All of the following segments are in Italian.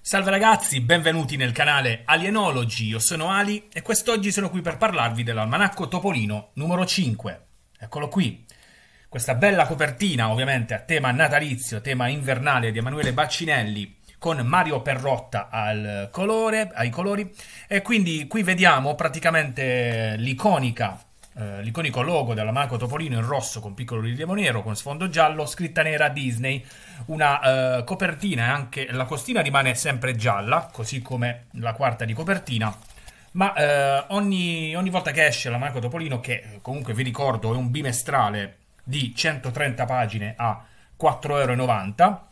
Salve ragazzi, benvenuti nel canale Alienology, io sono Ali e quest'oggi sono qui per parlarvi dell'almanacco Topolino numero 5. Eccolo qui. Questa bella copertina, ovviamente a tema natalizio, tema invernale di Emanuele Baccinelli, con Mario Perrotta al colore, ai colori. E quindi qui vediamo praticamente l'iconica eh, l'iconico logo della Marco Topolino in rosso con piccolo rilievo nero con sfondo giallo, scritta nera Disney, una uh, copertina e anche la costina rimane sempre gialla, così come la quarta di copertina. Ma uh, ogni, ogni, volta che esce la Marco Topolino, che comunque vi ricordo è un bimestrale di 130 pagine a 4,90 euro,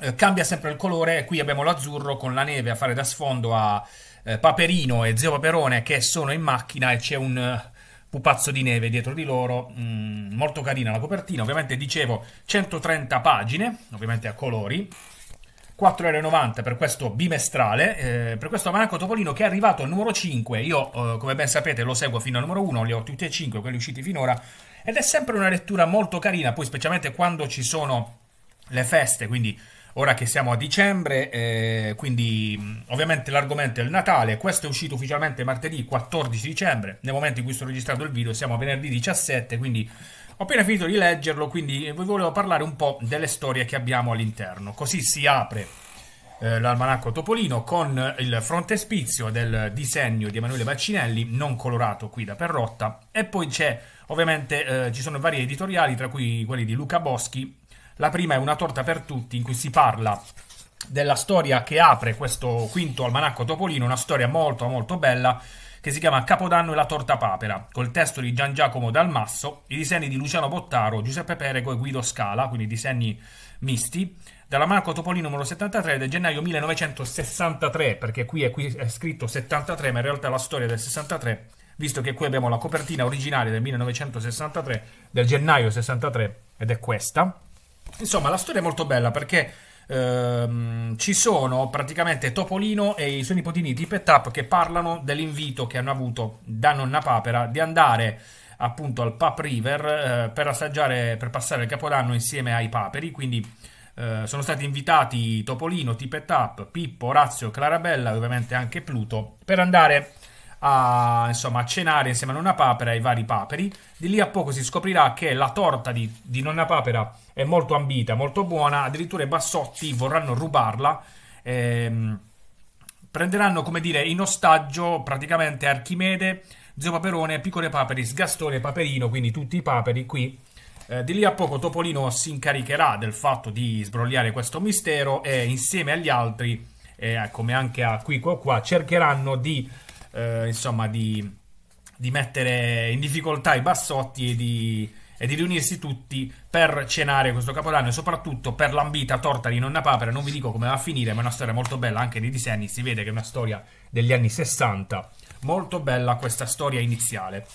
eh, cambia sempre il colore, qui abbiamo l'azzurro con la neve a fare da sfondo a eh, Paperino e Zio Paperone che sono in macchina e c'è un eh, pupazzo di neve dietro di loro, mm, molto carina la copertina, ovviamente dicevo 130 pagine, ovviamente a colori, 4,90 euro per questo bimestrale, eh, per questo Manacco Topolino che è arrivato al numero 5, io eh, come ben sapete lo seguo fino al numero 1, li ho tutti e 5 quelli usciti finora, ed è sempre una lettura molto carina, poi specialmente quando ci sono le feste, quindi ora che siamo a dicembre, eh, quindi ovviamente l'argomento è il Natale, questo è uscito ufficialmente martedì 14 dicembre, nel momento in cui sto registrando il video siamo a venerdì 17, quindi ho appena finito di leggerlo, quindi eh, vi volevo parlare un po' delle storie che abbiamo all'interno, così si apre eh, l'almanacco Topolino con il frontespizio del disegno di Emanuele Baccinelli, non colorato qui da Perrotta, e poi c'è ovviamente eh, ci sono vari editoriali, tra cui quelli di Luca Boschi, la prima è Una torta per tutti, in cui si parla della storia che apre questo quinto almanacco Topolino, una storia molto molto bella che si chiama Capodanno e la torta papera, col testo di Gian Giacomo Dalmasso, i disegni di Luciano Bottaro, Giuseppe Perego e Guido Scala, quindi disegni misti, dall'almanacco Topolino numero 73 del gennaio 1963, perché qui è, qui è scritto 73, ma in realtà è la storia del 63, visto che qui abbiamo la copertina originale del 1963, del gennaio 63, ed è questa. Insomma, la storia è molto bella perché ehm, ci sono praticamente Topolino e i suoi nipotini Tip e Tap che parlano dell'invito che hanno avuto da nonna Papera di andare appunto al Pap River eh, per assaggiare, per passare il Capodanno insieme ai paperi, quindi... Uh, sono stati invitati Topolino, Tip Tap, Pippo, Orazio, Clarabella e ovviamente anche Pluto per andare a, insomma, a cenare insieme a Nonna Papera e ai vari paperi. Di lì a poco si scoprirà che la torta di, di Nonna Papera è molto ambita, molto buona, addirittura i bassotti vorranno rubarla. Ehm, prenderanno, come dire, in ostaggio praticamente Archimede, Zio Paperone, Piccole Paperis, Gastone e Paperino, quindi tutti i paperi qui. Eh, di lì a poco Topolino si incaricherà del fatto di sbrogliare questo mistero e insieme agli altri, eh, come anche a qui Quico qua, cercheranno di eh, insomma, di, di, mettere in difficoltà i bassotti e di, e di riunirsi tutti per cenare questo capodanno e soprattutto per l'ambita torta di nonna papera. Non vi dico come va a finire, ma è una storia molto bella anche nei disegni. Si vede che è una storia degli anni 60. Molto bella questa storia iniziale.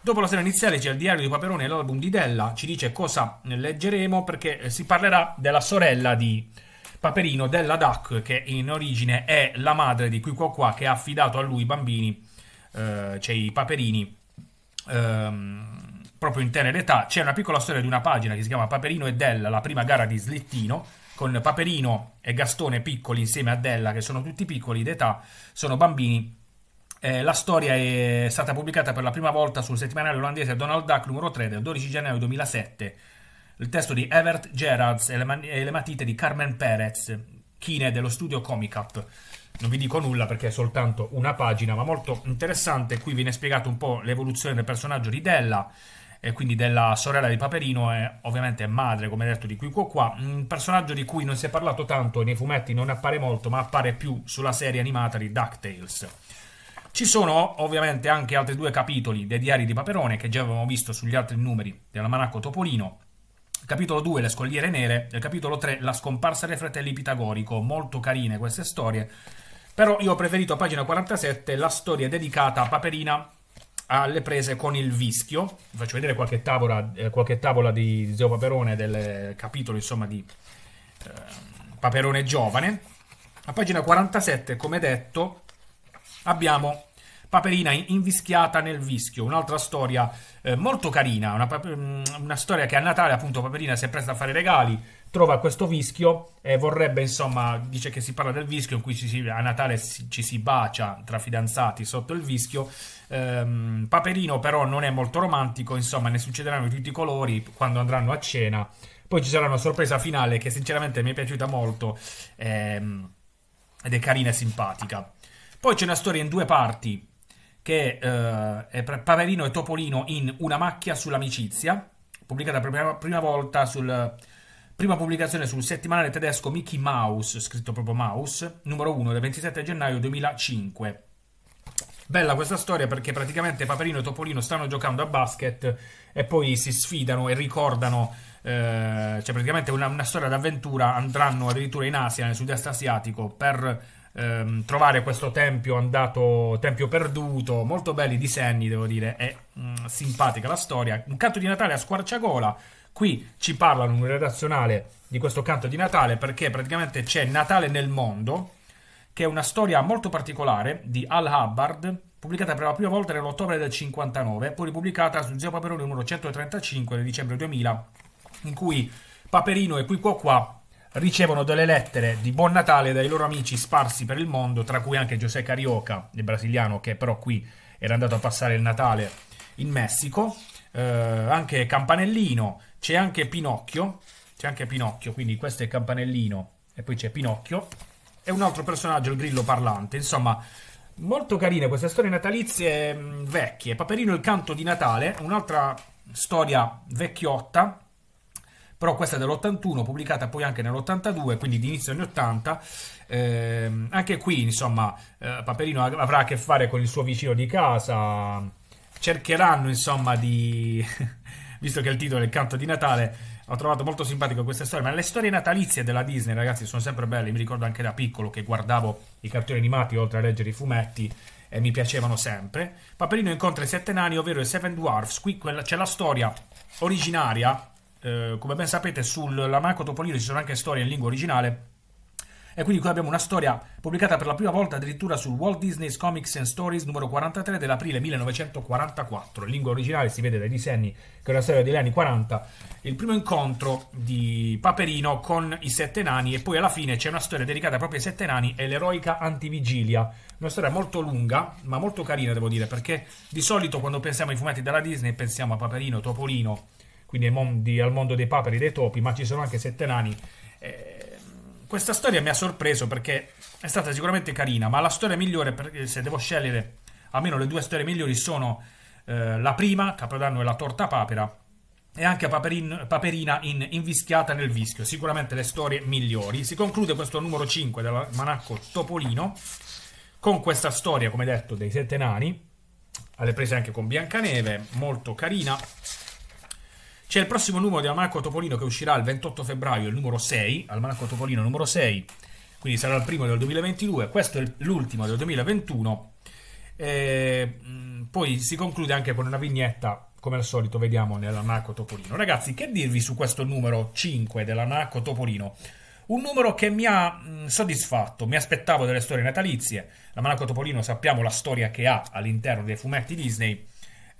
Dopo la sera iniziale c'è il diario di Paperone e l'album di Della. Ci dice cosa leggeremo perché si parlerà della sorella di Paperino della Duck, che in origine è la madre di Quico Qua, che ha affidato a lui i bambini, eh, cioè i paperini, ehm, proprio in tenera età. C'è una piccola storia di una pagina che si chiama Paperino e Della, la prima gara di Slittino, con Paperino e Gastone piccoli insieme a Della, che sono tutti piccoli d'età, sono bambini eh, la storia è stata pubblicata per la prima volta sul settimanale olandese Donald Duck numero 3 del 12 gennaio 2007 il testo di Evert Gerards e le, e le matite di Carmen Perez, chine dello studio Comic Up. Non vi dico nulla perché è soltanto una pagina, ma molto interessante. Qui viene spiegato un po' l'evoluzione del personaggio di Della, e quindi della sorella di Paperino e ovviamente madre, come detto, di Quico qua, un personaggio di cui non si è parlato tanto nei fumetti, non appare molto, ma appare più sulla serie animata di DuckTales. Ci sono ovviamente anche altri due capitoli dei diari di Paperone che già avevamo visto sugli altri numeri dell'Amanacco Topolino, capitolo 2 Le scogliere nere, nel capitolo 3 La scomparsa dei fratelli Pitagorico, molto carine queste storie, però io ho preferito a pagina 47 la storia dedicata a Paperina alle prese con il vischio, vi faccio vedere qualche tavola, eh, qualche tavola di Zeo Paperone del capitolo insomma di eh, Paperone Giovane, a pagina 47 come detto abbiamo Paperina invischiata nel vischio, un'altra storia eh, molto carina, una, mm, una, storia che a Natale appunto Paperina si è presa a fare regali, trova questo vischio e vorrebbe insomma, dice che si parla del vischio in cui si, a Natale si, ci si bacia tra fidanzati sotto il vischio, ehm, Paperino però non è molto romantico, insomma ne succederanno di tutti i colori quando andranno a cena, poi ci sarà una sorpresa finale che sinceramente mi è piaciuta molto ehm, ed è carina e simpatica. Poi c'è una storia in due parti che eh, è Paverino e Topolino in Una macchia sull'amicizia, pubblicata per prima, prima volta sul prima pubblicazione sul settimanale tedesco Mickey Mouse, scritto proprio Mouse, numero 1 del 27 gennaio 2005. Bella questa storia perché praticamente Paperino e Topolino stanno giocando a basket e poi si sfidano e ricordano, eh, cioè praticamente una, una storia d'avventura, andranno addirittura in Asia, nel sud-est asiatico, per ehm, trovare questo tempio andato, tempio perduto, molto belli i disegni, devo dire, è mh, mm, simpatica la storia. Un canto di Natale a squarciagola, qui ci parlano in un redazionale di questo canto di Natale perché praticamente c'è Natale nel mondo, che è una storia molto particolare di Al Hubbard, pubblicata per la prima volta nell'ottobre del 59, poi ripubblicata su Zio Paperone numero 135 nel dicembre 2000, in cui Paperino e qui qua qua ricevono delle lettere di buon Natale dai loro amici sparsi per il mondo, tra cui anche José Carioca, il brasiliano che però qui era andato a passare il Natale in Messico, eh, anche Campanellino, c'è anche Pinocchio, c'è anche Pinocchio, quindi questo è Campanellino e poi c'è Pinocchio, e un altro personaggio, il grillo parlante, insomma... Molto carine queste storie natalizie mm, vecchie. Paperino il canto di Natale, un'altra storia vecchiotta però questa è dell'81, pubblicata poi anche nell'82, quindi di inizio anni 80. Eh, anche qui, insomma, eh, Paperino avrà a che fare con il suo vicino di casa, cercheranno, insomma, di... visto che il titolo è il canto di Natale, ho trovato molto simpatico questa storia, ma le storie natalizie della Disney, ragazzi, sono sempre belle, mi ricordo anche da piccolo che guardavo i cartoni animati oltre a leggere i fumetti e mi piacevano sempre. Paperino incontra i sette nani, ovvero i Seven Dwarfs, qui c'è la storia originaria eh, come ben sapete sull'Amaco Topolino ci sono anche storie in lingua originale e quindi qui abbiamo una storia pubblicata per la prima volta addirittura sul Walt Disney's Comics and Stories numero 43 dell'aprile 1944, in lingua originale si vede dai disegni che è una storia degli anni 40, il primo incontro di Paperino con i sette nani e poi alla fine c'è una storia dedicata proprio ai sette nani e l'eroica antivigilia, una storia molto lunga ma molto carina devo dire perché di solito quando pensiamo ai fumetti della Disney pensiamo a Paperino, Topolino, quindi ai mondi, al mondo dei paperi e dei topi, ma ci sono anche sette nani. Eh, questa storia mi ha sorpreso perché è stata sicuramente carina, ma la storia migliore, eh, se devo scegliere almeno le due storie migliori, sono eh, la prima, Capodanno e la torta papera, e anche Paperin, Paperina in Invischiata nel vischio, sicuramente le storie migliori. Si conclude questo numero 5 dell'almanacco Topolino con questa storia, come detto, dei sette nani, alle prese anche con Biancaneve, molto carina. C'è il prossimo numero di Almanacco Topolino che uscirà il 28 febbraio, il numero 6, Almanacco Topolino numero 6, quindi sarà il primo del 2022, questo è l'ultimo del 2021. E, eh, mm, poi si conclude anche con una vignetta, come al solito vediamo nell'Almanacco Topolino. Ragazzi, che dirvi su questo numero 5 dell'Almanacco Topolino? Un numero che mi ha mm, soddisfatto, mi aspettavo delle storie natalizie. L'Almanacco Topolino sappiamo la storia che ha all'interno dei fumetti Disney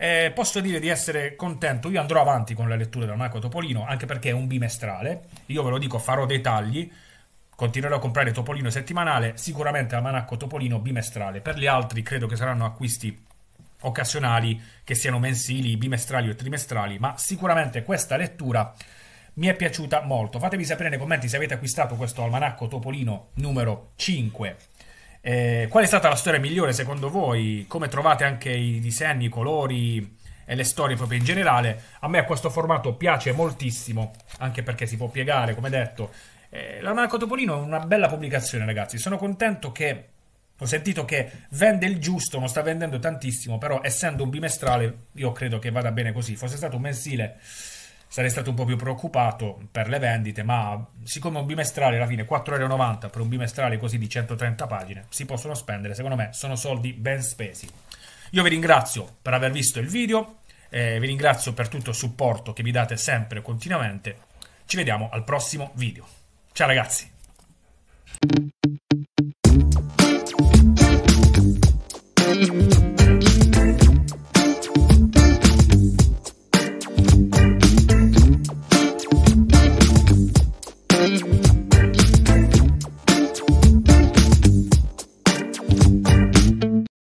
eh, posso dire di essere contento, io andrò avanti con la lettura del Marco Topolino, anche perché è un bimestrale, io ve lo dico, farò dei tagli, continuerò a comprare Topolino settimanale, sicuramente Almanacco Topolino bimestrale, per gli altri credo che saranno acquisti occasionali, che siano mensili, bimestrali o trimestrali, ma sicuramente questa lettura mi è piaciuta molto. Fatemi sapere nei commenti se avete acquistato questo almanacco Topolino numero 5 eh, qual è stata la storia migliore secondo voi? Come trovate anche i disegni, i colori e le storie proprio in generale? A me questo formato piace moltissimo, anche perché si può piegare, come detto. Eh, la Marco Topolino è una bella pubblicazione, ragazzi. Sono contento che ho sentito che vende il giusto, non sta vendendo tantissimo, però essendo un bimestrale io credo che vada bene così. Fosse stato un mensile sarei stato un po' più preoccupato per le vendite, ma siccome un bimestrale alla fine 4,90€ per un bimestrale così di 130 pagine si possono spendere, secondo me sono soldi ben spesi. Io vi ringrazio per aver visto il video, eh, vi ringrazio per tutto il supporto che mi date sempre e continuamente. Ci vediamo al prossimo video. Ciao ragazzi!